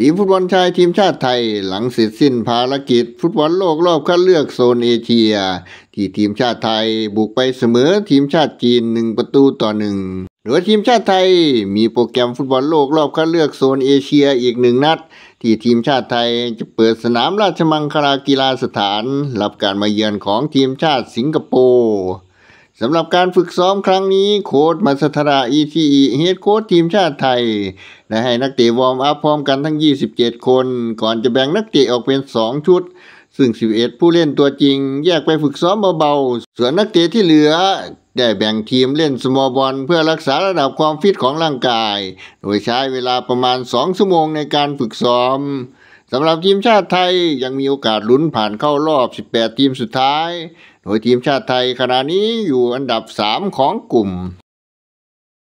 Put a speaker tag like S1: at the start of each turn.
S1: ทีมฟุตบอลชายทีมชาติไทยหลังเสร็จสิ้นภารกิจ ฟุตบอลโลกรอบคัดเลือกโซนเอเชีย ที่ทีมชาติไทยบุกไปเสมอทีมชาติจีน 1ประตูต่อหนึ่งโดยทีมชาติไทยมีโปรแกรมฟุตบอลโลกรอบคัดเลือกโซนเอเชียอีกหนึ่งนัด ที่ทีมชาติไทยจะเปิดสนามราชมังคลากีฬาสถานรับการมาเยือนของทีมชาติสิงคโปร์สำหรับการฝึกซ้อมครั้งนี้โค้ดมาสธราอีทีีเฮดโค้ดทีมชาติไทยได้ให้นักเตะวอร์มอัพพร้อมกันทั้ง 27 คนก่อนจะแบ่งนักเตะออกเป็น 2 ชุด ซึ่ง 11 ผู้เล่นตัวจริงแยกไปฝึกซ้อมเบาๆส่วนนักเตะที่เหลือได้แบ่งทีมเล่นสมอบอลเพื่อรักษาระดับความฟิตของร่างกาย โดยใช้เวลาประมาณ2ชั่วโมงในการฝึกซ้อมสำหรับทีมชาติไทยยังมีโอกาสลุ้นผ่านเข้ารอบ 18 ทีมสุดท้าย โดยทีมชาติไทยขณะนี้อยู่อันดับ 3 ของกลุ่ม